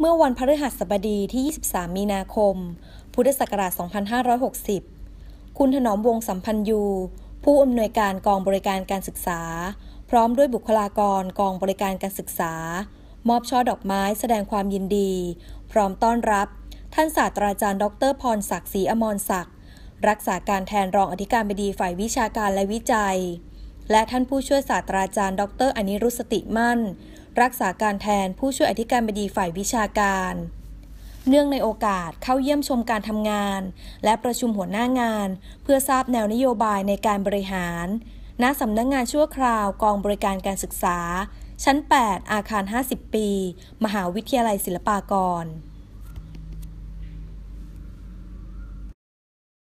เมื่อวันพฤหัสบดีที่ 23 มีนาคม พุทธศักราช 2560 คุณถนอม วงสัมพันยู ผู้อำนวยการกองบริการการศึกษา พร้อมด้วยบุคลากรกองบริการการศึกษา มอบช่อดอกไม้แสดงความยินดี พร้อมต้อนรับ ท่านศาสตราจารย์ ดร พรศักดิ์ศรีอมรศักดิ์ รักษาการแทนรองอธิการบดีฝ่ายวิชาการและวิจัย และท่านผู้ช่วยศาสตราจารย์ ดรอนิรุสติมั่นรักษาการแทนผู้ช่วยอธิการบดีฝ่ายวิชาการ เนื่องในโอกาสเข้าเยี่ยมชมการทำงาน และประชุมหัวหน้างานเพื่อทราบแนวนโยบายในการบริหาร ณสำนักงงานชั่วคราวกองบริการการศึกษา ชั้น 8 อาคาร 50 ปี มหาวิทยาลัยศิลปากร